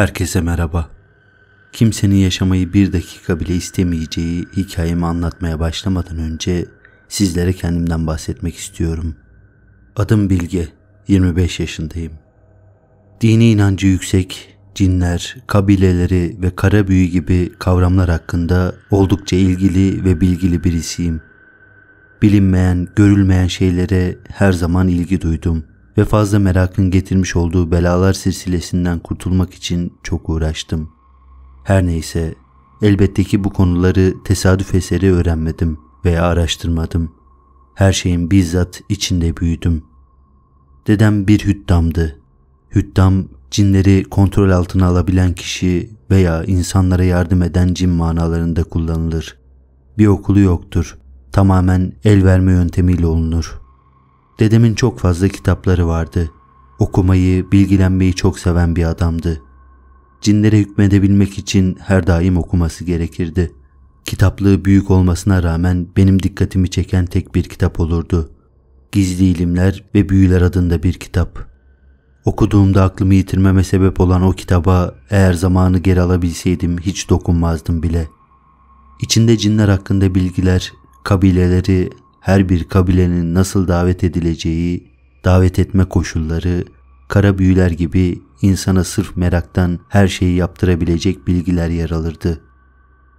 Herkese merhaba. Kimsenin yaşamayı bir dakika bile istemeyeceği hikayemi anlatmaya başlamadan önce sizlere kendimden bahsetmek istiyorum. Adım Bilge, 25 yaşındayım. Dini inancı yüksek, cinler, kabileleri ve kara büyü gibi kavramlar hakkında oldukça ilgili ve bilgili birisiyim. Bilinmeyen, görülmeyen şeylere her zaman ilgi duydum ve fazla merakın getirmiş olduğu belalar silsilesinden kurtulmak için çok uğraştım. Her neyse, elbette ki bu konuları tesadüf eseri öğrenmedim veya araştırmadım. Her şeyin bizzat içinde büyüdüm. Dedem bir hüttamdı. Hüttam, cinleri kontrol altına alabilen kişi veya insanlara yardım eden cin manalarında kullanılır. Bir okulu yoktur. Tamamen el verme yöntemiyle olunur. Dedemin çok fazla kitapları vardı. Okumayı, bilgilenmeyi çok seven bir adamdı. Cinlere hükmedebilmek için her daim okuması gerekirdi. Kitaplığı büyük olmasına rağmen benim dikkatimi çeken tek bir kitap olurdu. Gizli İlimler ve Büyüler adında bir kitap. Okuduğumda aklımı yitirmeme sebep olan o kitaba eğer zamanı geri alabilseydim hiç dokunmazdım bile. İçinde cinler hakkında bilgiler, kabileleri, her bir kabilenin nasıl davet edileceği, davet etme koşulları, kara büyüler gibi insana sırf meraktan her şeyi yaptırabilecek bilgiler yer alırdı.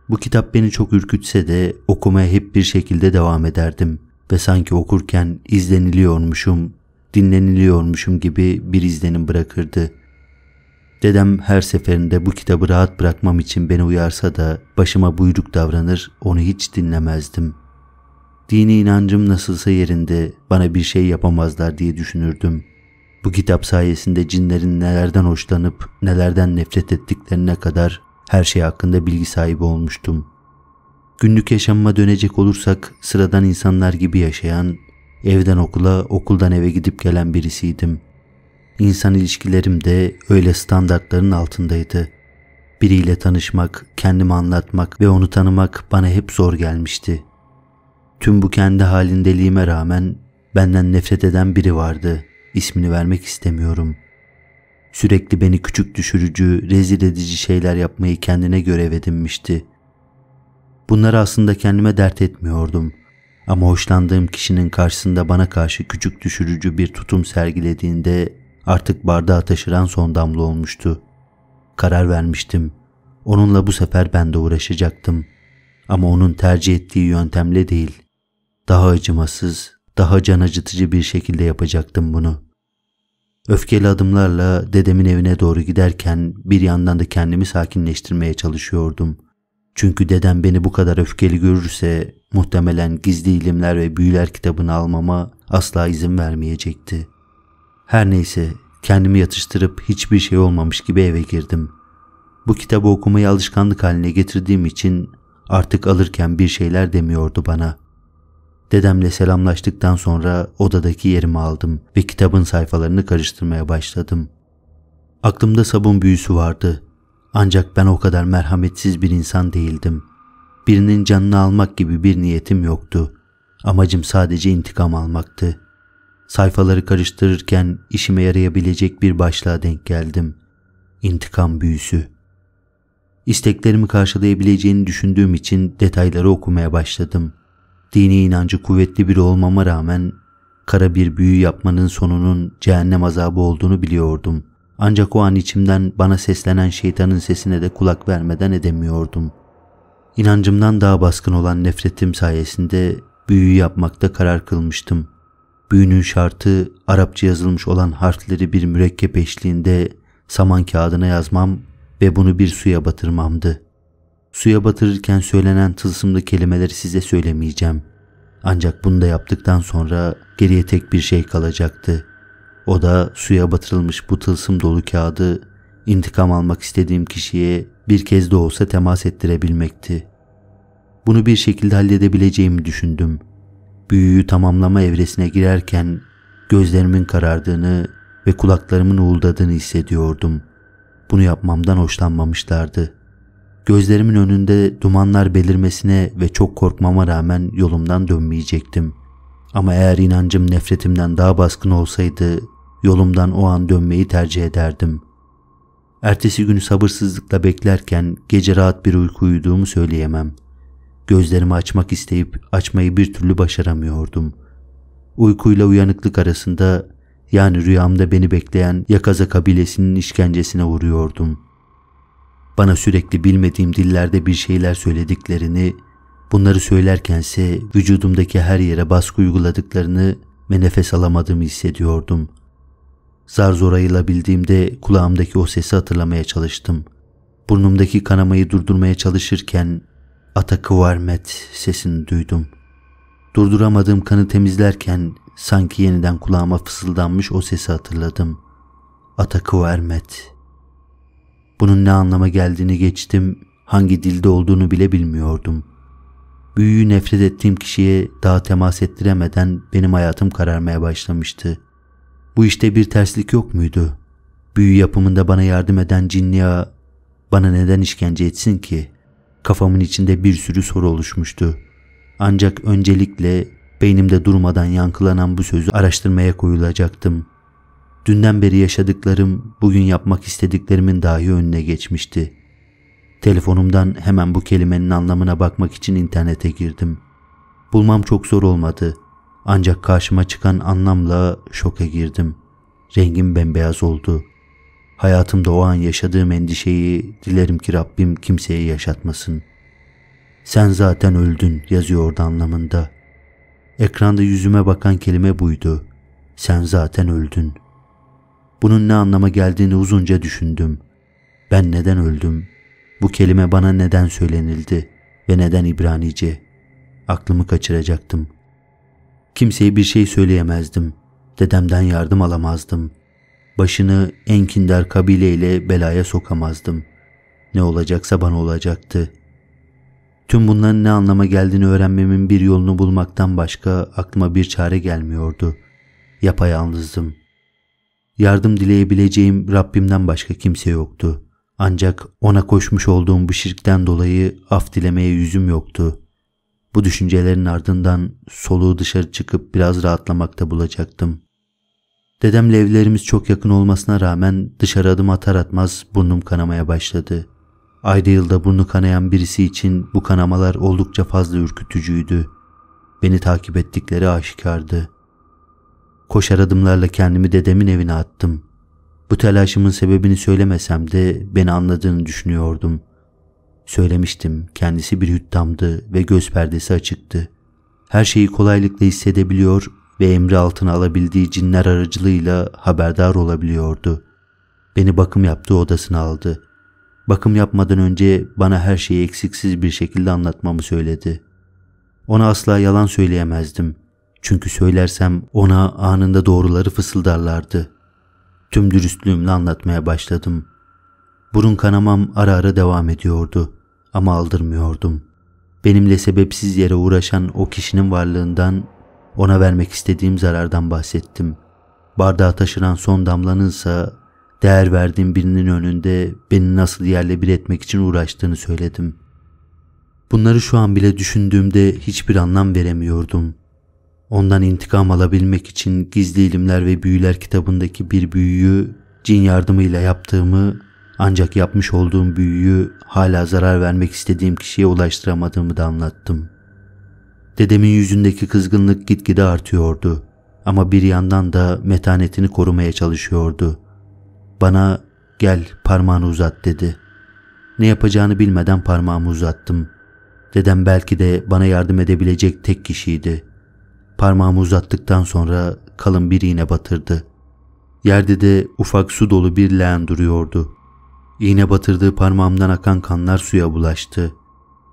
Bu kitap beni çok ürkütse de okumaya hep bir şekilde devam ederdim ve sanki okurken izleniliyormuşum, dinleniliyormuşum gibi bir izlenim bırakırdı. Dedem her seferinde bu kitabı rahat bırakmam için beni uyarsa da başıma buyruk davranır, onu hiç dinlemezdim.'' dini inancım nasılsa yerinde bana bir şey yapamazlar diye düşünürdüm. Bu kitap sayesinde cinlerin nelerden hoşlanıp nelerden nefret ettiklerine kadar her şey hakkında bilgi sahibi olmuştum. Günlük yaşamıma dönecek olursak sıradan insanlar gibi yaşayan, evden okula, okuldan eve gidip gelen birisiydim. İnsan ilişkilerim de öyle standartların altındaydı. Biriyle tanışmak, kendimi anlatmak ve onu tanımak bana hep zor gelmişti.'' Tüm bu kendi halindeliğime rağmen benden nefret eden biri vardı. İsmini vermek istemiyorum. Sürekli beni küçük düşürücü, rezil edici şeyler yapmayı kendine görev edinmişti. Bunları aslında kendime dert etmiyordum. Ama hoşlandığım kişinin karşısında bana karşı küçük düşürücü bir tutum sergilediğinde artık bardağı taşıran son damla olmuştu. Karar vermiştim. Onunla bu sefer ben de uğraşacaktım. Ama onun tercih ettiği yöntemle değil. Daha acımasız, daha can acıtıcı bir şekilde yapacaktım bunu. Öfkeli adımlarla dedemin evine doğru giderken bir yandan da kendimi sakinleştirmeye çalışıyordum. Çünkü dedem beni bu kadar öfkeli görürse muhtemelen gizli ilimler ve büyüler kitabını almama asla izin vermeyecekti. Her neyse kendimi yatıştırıp hiçbir şey olmamış gibi eve girdim. Bu kitabı okumayı alışkanlık haline getirdiğim için artık alırken bir şeyler demiyordu bana. Dedemle selamlaştıktan sonra odadaki yerimi aldım ve kitabın sayfalarını karıştırmaya başladım. Aklımda sabun büyüsü vardı. Ancak ben o kadar merhametsiz bir insan değildim. Birinin canını almak gibi bir niyetim yoktu. Amacım sadece intikam almaktı. Sayfaları karıştırırken işime yarayabilecek bir başlığa denk geldim. İntikam büyüsü. İsteklerimi karşılayabileceğini düşündüğüm için detayları okumaya başladım.'' dini inancı kuvvetli biri olmama rağmen kara bir büyü yapmanın sonunun cehennem azabı olduğunu biliyordum. Ancak o an içimden bana seslenen şeytanın sesine de kulak vermeden edemiyordum. İnancımdan daha baskın olan nefretim sayesinde büyü yapmakta karar kılmıştım. Büyünün şartı Arapça yazılmış olan harfleri bir mürekkep eşliğinde saman kağıdına yazmam ve bunu bir suya batırmamdı. Suya batırırken söylenen tılsımlı kelimeleri size söylemeyeceğim. Ancak bunu da yaptıktan sonra geriye tek bir şey kalacaktı. O da suya batırılmış bu tılsım dolu kağıdı intikam almak istediğim kişiye bir kez de olsa temas ettirebilmekti. Bunu bir şekilde halledebileceğimi düşündüm. Büyüyü tamamlama evresine girerken gözlerimin karardığını ve kulaklarımın uğuldadığını hissediyordum. Bunu yapmamdan hoşlanmamışlardı.'' Gözlerimin önünde dumanlar belirmesine ve çok korkmama rağmen yolumdan dönmeyecektim. Ama eğer inancım nefretimden daha baskın olsaydı yolumdan o an dönmeyi tercih ederdim. Ertesi günü sabırsızlıkla beklerken gece rahat bir uyku uyuduğumu söyleyemem. Gözlerimi açmak isteyip açmayı bir türlü başaramıyordum. Uykuyla uyanıklık arasında yani rüyamda beni bekleyen Yakaza kabilesinin işkencesine uğruyordum bana sürekli bilmediğim dillerde bir şeyler söylediklerini, bunları söylerkense vücudumdaki her yere baskı uyguladıklarını ve nefes alamadığımı hissediyordum. Zar zor ayılabildiğimde kulağımdaki o sesi hatırlamaya çalıştım. Burnumdaki kanamayı durdurmaya çalışırken Atakıvarmet sesini duydum. Durduramadığım kanı temizlerken sanki yeniden kulağıma fısıldanmış o sesi hatırladım. Atakıvarmet. Bunun ne anlama geldiğini geçtim, hangi dilde olduğunu bile bilmiyordum. Büyüyü nefret ettiğim kişiye daha temas ettiremeden benim hayatım kararmaya başlamıştı. Bu işte bir terslik yok muydu? Büyü yapımında bana yardım eden cinliya bana neden işkence etsin ki? Kafamın içinde bir sürü soru oluşmuştu. Ancak öncelikle beynimde durmadan yankılanan bu sözü araştırmaya koyulacaktım. Dünden beri yaşadıklarım bugün yapmak istediklerimin dahi önüne geçmişti. Telefonumdan hemen bu kelimenin anlamına bakmak için internete girdim. Bulmam çok zor olmadı. Ancak karşıma çıkan anlamla şoka girdim. Rengim bembeyaz oldu. Hayatımda o an yaşadığım endişeyi dilerim ki Rabbim kimseye yaşatmasın. Sen zaten öldün yazıyordu anlamında. Ekranda yüzüme bakan kelime buydu. Sen zaten öldün. Bunun ne anlama geldiğini uzunca düşündüm. Ben neden öldüm? Bu kelime bana neden söylenildi ve neden İbranice? Aklımı kaçıracaktım. Kimseye bir şey söyleyemezdim. Dedemden yardım alamazdım. Başını Enkinder kabileyle belaya sokamazdım. Ne olacaksa bana olacaktı. Tüm bunların ne anlama geldiğini öğrenmemin bir yolunu bulmaktan başka aklıma bir çare gelmiyordu. Yapayalnızdım yardım dileyebileceğim Rabbimden başka kimse yoktu. Ancak ona koşmuş olduğum bu şirkten dolayı af dilemeye yüzüm yoktu. Bu düşüncelerin ardından soluğu dışarı çıkıp biraz rahatlamakta bulacaktım. Dedemle evlerimiz çok yakın olmasına rağmen dışarı adım atar atmaz burnum kanamaya başladı. Ayda yılda burnu kanayan birisi için bu kanamalar oldukça fazla ürkütücüydü. Beni takip ettikleri aşikardı.'' Koşar adımlarla kendimi dedemin evine attım. Bu telaşımın sebebini söylemesem de beni anladığını düşünüyordum. Söylemiştim kendisi bir hüttamdı ve göz perdesi açıktı. Her şeyi kolaylıkla hissedebiliyor ve emri altına alabildiği cinler aracılığıyla haberdar olabiliyordu. Beni bakım yaptığı odasına aldı. Bakım yapmadan önce bana her şeyi eksiksiz bir şekilde anlatmamı söyledi. Ona asla yalan söyleyemezdim.'' Çünkü söylersem ona anında doğruları fısıldarlardı. Tüm dürüstlüğümle anlatmaya başladım. Burun kanamam ara ara devam ediyordu ama aldırmıyordum. Benimle sebepsiz yere uğraşan o kişinin varlığından, ona vermek istediğim zarardan bahsettim. Bardağa taşıran son damlanınsa değer verdiğim birinin önünde beni nasıl yerle bir etmek için uğraştığını söyledim. Bunları şu an bile düşündüğümde hiçbir anlam veremiyordum. Ondan intikam alabilmek için Gizli ilimler ve Büyüler kitabındaki bir büyüyü cin yardımıyla yaptığımı ancak yapmış olduğum büyüyü hala zarar vermek istediğim kişiye ulaştıramadığımı da anlattım. Dedemin yüzündeki kızgınlık gitgide artıyordu ama bir yandan da metanetini korumaya çalışıyordu. Bana gel parmağını uzat dedi. Ne yapacağını bilmeden parmağımı uzattım. Dedem belki de bana yardım edebilecek tek kişiydi. Parmağımı uzattıktan sonra kalın bir iğne batırdı. Yerde de ufak su dolu bir leğen duruyordu. İğne batırdığı parmağımdan akan kanlar suya bulaştı.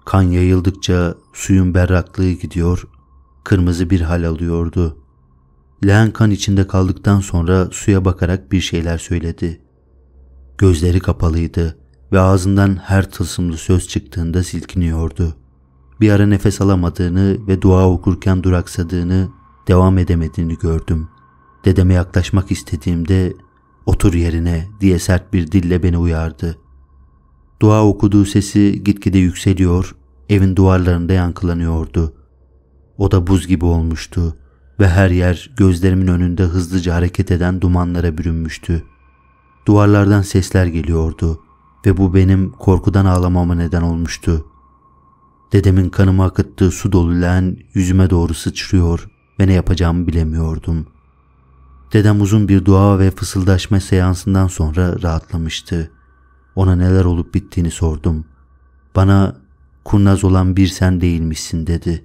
Kan yayıldıkça suyun berraklığı gidiyor, kırmızı bir hal alıyordu. Leğen kan içinde kaldıktan sonra suya bakarak bir şeyler söyledi. Gözleri kapalıydı ve ağzından her tılsımlı söz çıktığında silkiniyordu.'' Bir ara nefes alamadığını ve dua okurken duraksadığını, devam edemediğini gördüm. Dedeme yaklaşmak istediğimde otur yerine diye sert bir dille beni uyardı. Dua okuduğu sesi gitgide yükseliyor, evin duvarlarında yankılanıyordu. O da buz gibi olmuştu ve her yer gözlerimin önünde hızlıca hareket eden dumanlara bürünmüştü. Duvarlardan sesler geliyordu ve bu benim korkudan ağlamama neden olmuştu. Dedemin kanımı akıttığı su dolu leğen yüzüme doğru sıçrıyor ve ne yapacağımı bilemiyordum. Dedem uzun bir dua ve fısıldaşma seansından sonra rahatlamıştı. Ona neler olup bittiğini sordum. Bana kurnaz olan bir sen değilmişsin dedi.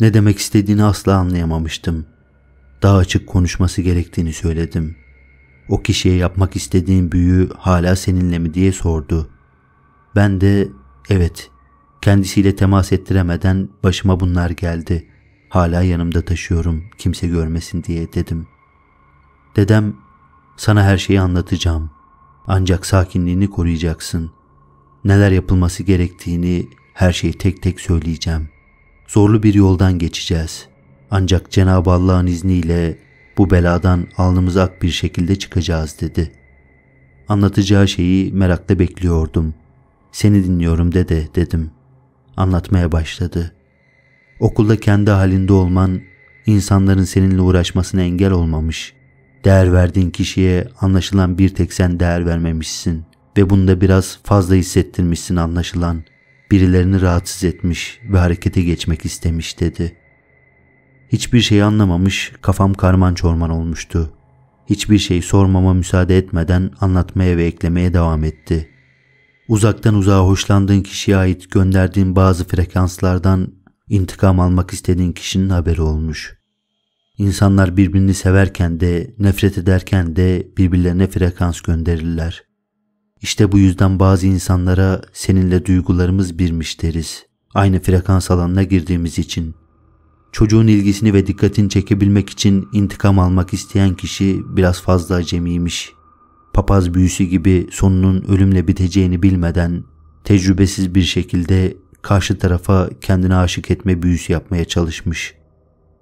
Ne demek istediğini asla anlayamamıştım. Daha açık konuşması gerektiğini söyledim. O kişiye yapmak istediğin büyü hala seninle mi diye sordu. Ben de evet Kendisiyle temas ettiremeden başıma bunlar geldi. Hala yanımda taşıyorum kimse görmesin diye dedim. Dedem sana her şeyi anlatacağım. Ancak sakinliğini koruyacaksın. Neler yapılması gerektiğini her şeyi tek tek söyleyeceğim. Zorlu bir yoldan geçeceğiz. Ancak Cenab-ı Allah'ın izniyle bu beladan alnımız ak bir şekilde çıkacağız dedi. Anlatacağı şeyi merakla bekliyordum. Seni dinliyorum dede dedim.'' anlatmaya başladı. Okulda kendi halinde olman insanların seninle uğraşmasına engel olmamış. Değer verdiğin kişiye anlaşılan bir tek sen değer vermemişsin ve bunda biraz fazla hissettirmişsin anlaşılan. Birilerini rahatsız etmiş ve harekete geçmek istemiş dedi. Hiçbir şey anlamamış, kafam karman çorman olmuştu. Hiçbir şey sormama müsaade etmeden anlatmaya ve eklemeye devam etti uzaktan uzağa hoşlandığın kişiye ait gönderdiğin bazı frekanslardan intikam almak istediğin kişinin haberi olmuş. İnsanlar birbirini severken de, nefret ederken de birbirlerine frekans gönderirler. İşte bu yüzden bazı insanlara seninle duygularımız birmiş deriz. Aynı frekans alanına girdiğimiz için. Çocuğun ilgisini ve dikkatini çekebilmek için intikam almak isteyen kişi biraz fazla acemiymiş papaz büyüsü gibi sonunun ölümle biteceğini bilmeden tecrübesiz bir şekilde karşı tarafa kendine aşık etme büyüsü yapmaya çalışmış.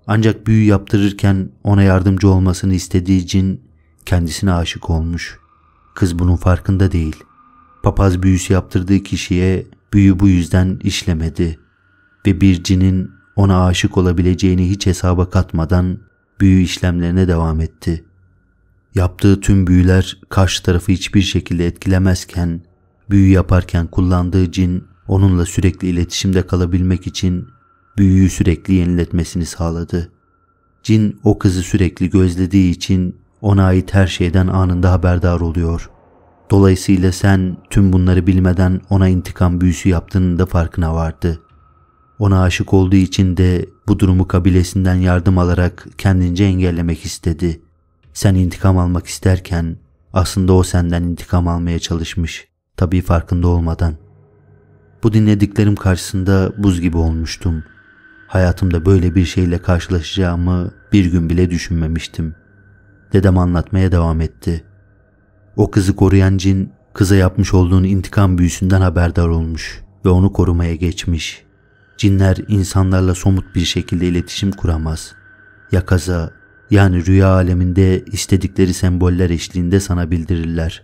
Ancak büyü yaptırırken ona yardımcı olmasını istediği cin kendisine aşık olmuş. Kız bunun farkında değil. Papaz büyüsü yaptırdığı kişiye büyü bu yüzden işlemedi ve bir cinin ona aşık olabileceğini hiç hesaba katmadan büyü işlemlerine devam etti. Yaptığı tüm büyüler karşı tarafı hiçbir şekilde etkilemezken, büyü yaparken kullandığı cin onunla sürekli iletişimde kalabilmek için büyüyü sürekli yeniletmesini sağladı. Cin o kızı sürekli gözlediği için ona ait her şeyden anında haberdar oluyor. Dolayısıyla sen tüm bunları bilmeden ona intikam büyüsü yaptığının da farkına vardı. Ona aşık olduğu için de bu durumu kabilesinden yardım alarak kendince engellemek istedi. Sen intikam almak isterken aslında o senden intikam almaya çalışmış. Tabii farkında olmadan. Bu dinlediklerim karşısında buz gibi olmuştum. Hayatımda böyle bir şeyle karşılaşacağımı bir gün bile düşünmemiştim. Dedem anlatmaya devam etti. O kızı koruyan cin kıza yapmış olduğun intikam büyüsünden haberdar olmuş ve onu korumaya geçmiş. Cinler insanlarla somut bir şekilde iletişim kuramaz. Ya kaza yani rüya aleminde istedikleri semboller eşliğinde sana bildirirler.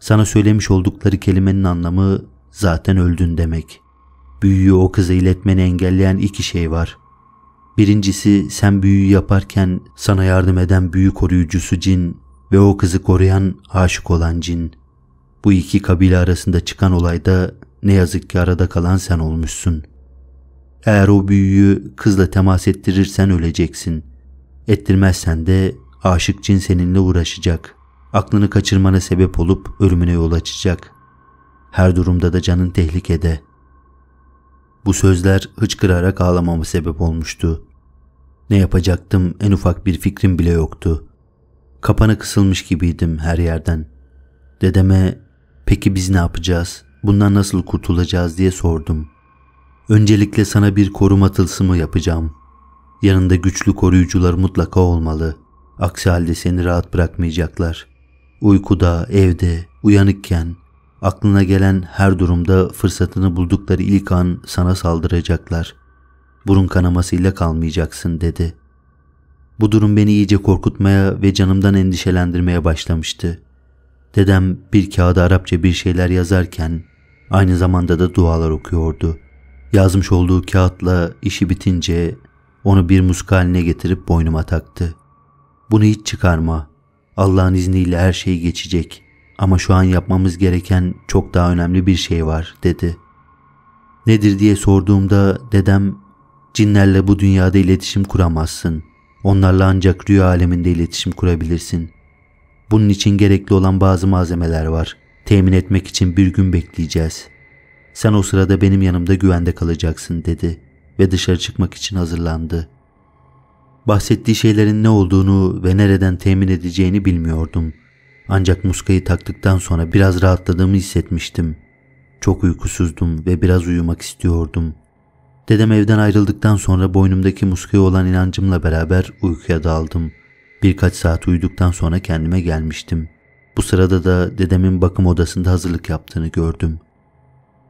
Sana söylemiş oldukları kelimenin anlamı zaten öldün demek. Büyüyü o kıza iletmeni engelleyen iki şey var. Birincisi sen büyüyü yaparken sana yardım eden büyü koruyucusu cin ve o kızı koruyan aşık olan cin. Bu iki kabile arasında çıkan olayda ne yazık ki arada kalan sen olmuşsun. Eğer o büyüyü kızla temas ettirirsen öleceksin.'' Ettirmezsen de aşık cin seninle uğraşacak. Aklını kaçırmana sebep olup ölümüne yol açacak. Her durumda da canın tehlikede. Bu sözler hıçkırarak ağlamama sebep olmuştu. Ne yapacaktım en ufak bir fikrim bile yoktu. Kapana kısılmış gibiydim her yerden. Dedeme peki biz ne yapacağız, bundan nasıl kurtulacağız diye sordum. Öncelikle sana bir koruma tılsımı yapacağım.'' Yanında güçlü koruyucular mutlaka olmalı. Aksi halde seni rahat bırakmayacaklar. Uykuda, evde, uyanıkken, aklına gelen her durumda fırsatını buldukları ilk an sana saldıracaklar. Burun kanamasıyla kalmayacaksın dedi. Bu durum beni iyice korkutmaya ve canımdan endişelendirmeye başlamıştı. Dedem bir kağıda Arapça bir şeyler yazarken aynı zamanda da dualar okuyordu. Yazmış olduğu kağıtla işi bitince onu bir muska haline getirip boynuma taktı. Bunu hiç çıkarma. Allah'ın izniyle her şey geçecek. Ama şu an yapmamız gereken çok daha önemli bir şey var dedi. Nedir diye sorduğumda dedem cinlerle bu dünyada iletişim kuramazsın. Onlarla ancak rüya aleminde iletişim kurabilirsin. Bunun için gerekli olan bazı malzemeler var. Temin etmek için bir gün bekleyeceğiz. Sen o sırada benim yanımda güvende kalacaksın dedi ve dışarı çıkmak için hazırlandı. Bahsettiği şeylerin ne olduğunu ve nereden temin edeceğini bilmiyordum. Ancak muskayı taktıktan sonra biraz rahatladığımı hissetmiştim. Çok uykusuzdum ve biraz uyumak istiyordum. Dedem evden ayrıldıktan sonra boynumdaki muskaya olan inancımla beraber uykuya daldım. Birkaç saat uyuduktan sonra kendime gelmiştim. Bu sırada da dedemin bakım odasında hazırlık yaptığını gördüm.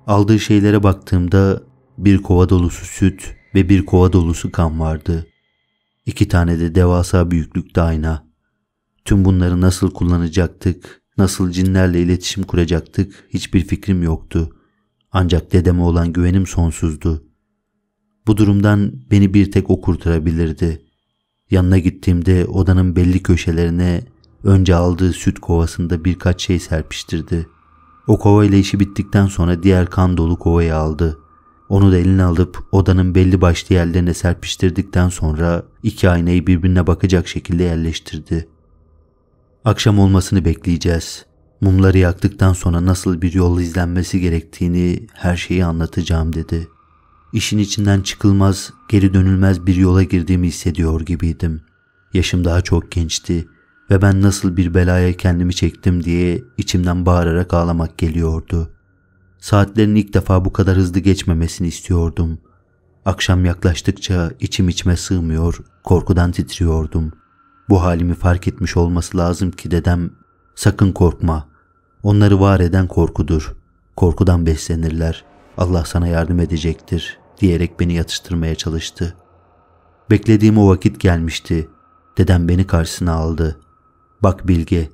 Aldığı şeylere baktığımda bir kova dolusu süt ve bir kova dolusu kan vardı. İki tane de devasa büyüklükte ayna. Tüm bunları nasıl kullanacaktık, nasıl cinlerle iletişim kuracaktık hiçbir fikrim yoktu. Ancak dedeme olan güvenim sonsuzdu. Bu durumdan beni bir tek o kurtarabilirdi. Yanına gittiğimde odanın belli köşelerine önce aldığı süt kovasında birkaç şey serpiştirdi. O kova ile işi bittikten sonra diğer kan dolu kovayı aldı.'' Onu da eline alıp odanın belli başlı yerlerine serpiştirdikten sonra iki aynayı birbirine bakacak şekilde yerleştirdi. Akşam olmasını bekleyeceğiz. Mumları yaktıktan sonra nasıl bir yol izlenmesi gerektiğini her şeyi anlatacağım dedi. İşin içinden çıkılmaz, geri dönülmez bir yola girdiğimi hissediyor gibiydim. Yaşım daha çok gençti ve ben nasıl bir belaya kendimi çektim diye içimden bağırarak ağlamak geliyordu saatlerin ilk defa bu kadar hızlı geçmemesini istiyordum. Akşam yaklaştıkça içim içime sığmıyor, korkudan titriyordum. Bu halimi fark etmiş olması lazım ki dedem, sakın korkma. Onları var eden korkudur. Korkudan beslenirler. Allah sana yardım edecektir diyerek beni yatıştırmaya çalıştı. Beklediğim o vakit gelmişti. Dedem beni karşısına aldı. Bak Bilge,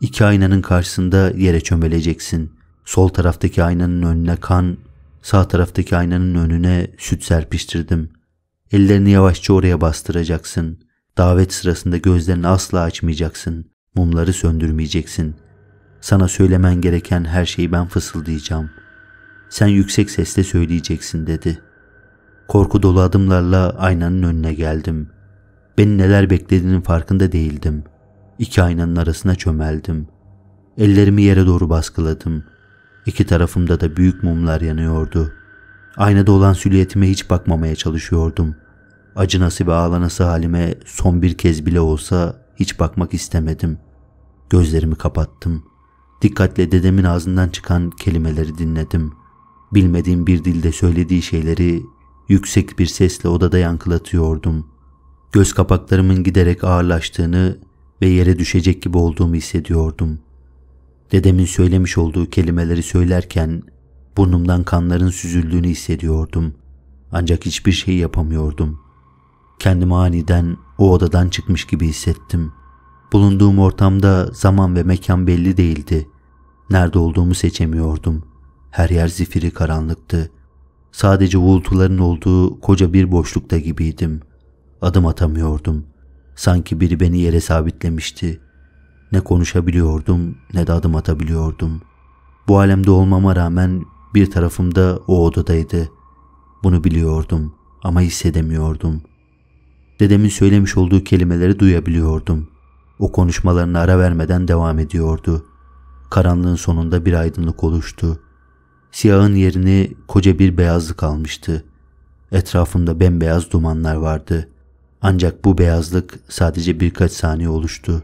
iki aynanın karşısında yere çömeleceksin. Sol taraftaki aynanın önüne kan, sağ taraftaki aynanın önüne süt serpiştirdim. Ellerini yavaşça oraya bastıracaksın. Davet sırasında gözlerini asla açmayacaksın. Mumları söndürmeyeceksin. Sana söylemen gereken her şeyi ben fısıldayacağım. Sen yüksek sesle söyleyeceksin dedi. Korku dolu adımlarla aynanın önüne geldim. Beni neler beklediğinin farkında değildim. İki aynanın arasına çömeldim. Ellerimi yere doğru baskıladım.'' İki tarafımda da büyük mumlar yanıyordu. Aynada olan silüetime hiç bakmamaya çalışıyordum. Acı nasip ağlanası halime son bir kez bile olsa hiç bakmak istemedim. Gözlerimi kapattım. Dikkatle dedemin ağzından çıkan kelimeleri dinledim. Bilmediğim bir dilde söylediği şeyleri yüksek bir sesle odada yankılatıyordum. Göz kapaklarımın giderek ağırlaştığını ve yere düşecek gibi olduğumu hissediyordum. Dedemin söylemiş olduğu kelimeleri söylerken burnumdan kanların süzüldüğünü hissediyordum. Ancak hiçbir şey yapamıyordum. Kendimi aniden o odadan çıkmış gibi hissettim. Bulunduğum ortamda zaman ve mekan belli değildi. Nerede olduğumu seçemiyordum. Her yer zifiri karanlıktı. Sadece uğultuların olduğu koca bir boşlukta gibiydim. Adım atamıyordum. Sanki biri beni yere sabitlemişti. Ne konuşabiliyordum ne de adım atabiliyordum. Bu alemde olmama rağmen bir tarafımda o odadaydı. Bunu biliyordum ama hissedemiyordum. Dedemin söylemiş olduğu kelimeleri duyabiliyordum. O konuşmalarını ara vermeden devam ediyordu. Karanlığın sonunda bir aydınlık oluştu. Siyahın yerini koca bir beyazlık almıştı. Etrafımda bembeyaz dumanlar vardı. Ancak bu beyazlık sadece birkaç saniye oluştu.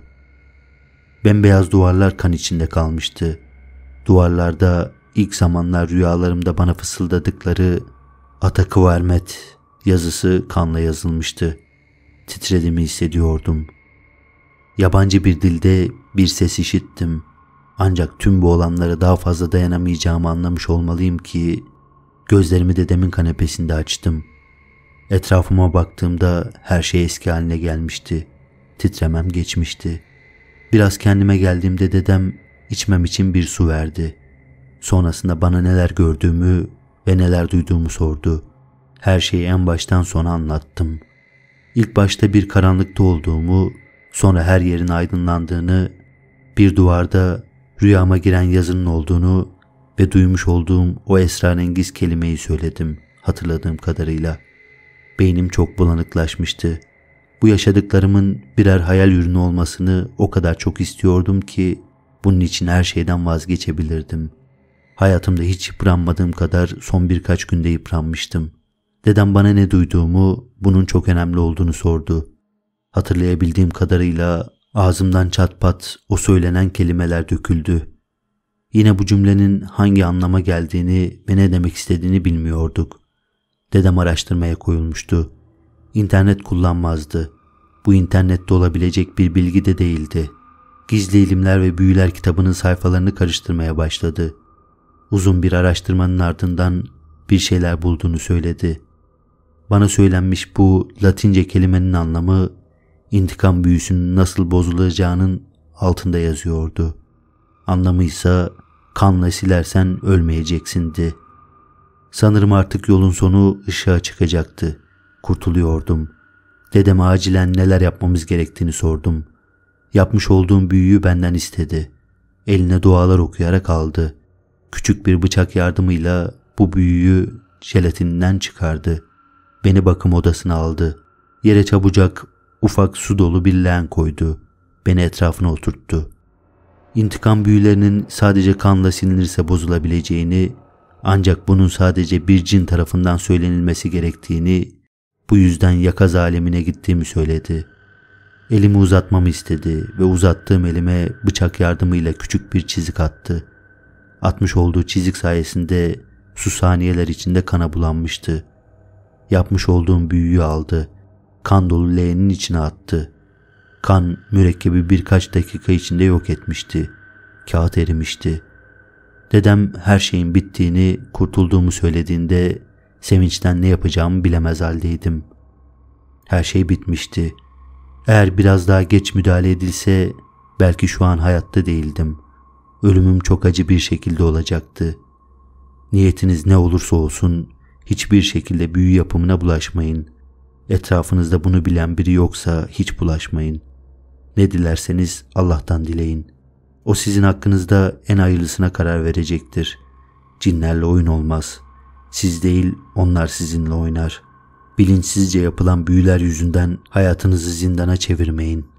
Bembeyaz duvarlar kan içinde kalmıştı. Duvarlarda ilk zamanlar rüyalarımda bana fısıldadıkları vermet yazısı kanla yazılmıştı. Titrediğimi hissediyordum. Yabancı bir dilde bir ses işittim. Ancak tüm bu olanlara daha fazla dayanamayacağımı anlamış olmalıyım ki gözlerimi dedemin kanepesinde açtım. Etrafıma baktığımda her şey eski haline gelmişti. Titremem geçmişti.'' Biraz kendime geldiğimde dedem içmem için bir su verdi. Sonrasında bana neler gördüğümü ve neler duyduğumu sordu. Her şeyi en baştan sona anlattım. İlk başta bir karanlıkta olduğumu, sonra her yerin aydınlandığını, bir duvarda rüyama giren yazının olduğunu ve duymuş olduğum o esrarengiz kelimeyi söyledim hatırladığım kadarıyla. Beynim çok bulanıklaşmıştı. Bu yaşadıklarımın birer hayal ürünü olmasını o kadar çok istiyordum ki bunun için her şeyden vazgeçebilirdim. Hayatımda hiç yıpranmadığım kadar son birkaç günde yıpranmıştım. Dedem bana ne duyduğumu, bunun çok önemli olduğunu sordu. Hatırlayabildiğim kadarıyla ağzımdan çatpat, o söylenen kelimeler döküldü. Yine bu cümlenin hangi anlama geldiğini ve ne demek istediğini bilmiyorduk. Dedem araştırmaya koyulmuştu. İnternet kullanmazdı. Bu internette olabilecek bir bilgi de değildi. Gizli ilimler ve büyüler kitabının sayfalarını karıştırmaya başladı. Uzun bir araştırmanın ardından bir şeyler bulduğunu söyledi. Bana söylenmiş bu Latince kelimenin anlamı intikam büyüsünün nasıl bozulacağının altında yazıyordu. Anlamı ise kanla silersen ölmeyeceksindi. Sanırım artık yolun sonu ışığa çıkacaktı.'' Kurtuluyordum. Dedem acilen neler yapmamız gerektiğini sordum. Yapmış olduğum büyüyü benden istedi. Eline dualar okuyarak aldı. Küçük bir bıçak yardımıyla bu büyüyü jelatininden çıkardı. Beni bakım odasına aldı. Yere çabucak ufak su dolu bir leğen koydu. Beni etrafına oturttu. İntikam büyülerinin sadece kanla silinirse bozulabileceğini ancak bunun sadece bir cin tarafından söylenilmesi gerektiğini bu yüzden yakaz alemine gittiğimi söyledi. Elimi uzatmamı istedi ve uzattığım elime bıçak yardımıyla küçük bir çizik attı. Atmış olduğu çizik sayesinde su saniyeler içinde kana bulanmıştı. Yapmış olduğum büyüyü aldı. Kan dolu leğenin içine attı. Kan mürekkebi birkaç dakika içinde yok etmişti. Kağıt erimişti. Dedem her şeyin bittiğini, kurtulduğumu söylediğinde Sevinçten ne yapacağımı bilemez haldeydim. Her şey bitmişti. Eğer biraz daha geç müdahale edilse belki şu an hayatta değildim. Ölümüm çok acı bir şekilde olacaktı. Niyetiniz ne olursa olsun hiçbir şekilde büyü yapımına bulaşmayın. Etrafınızda bunu bilen biri yoksa hiç bulaşmayın. Ne dilerseniz Allah'tan dileyin. O sizin hakkınızda en hayırlısına karar verecektir. Cinlerle oyun olmaz.'' Siz değil onlar sizinle oynar. Bilinçsizce yapılan büyüler yüzünden hayatınızı zindana çevirmeyin.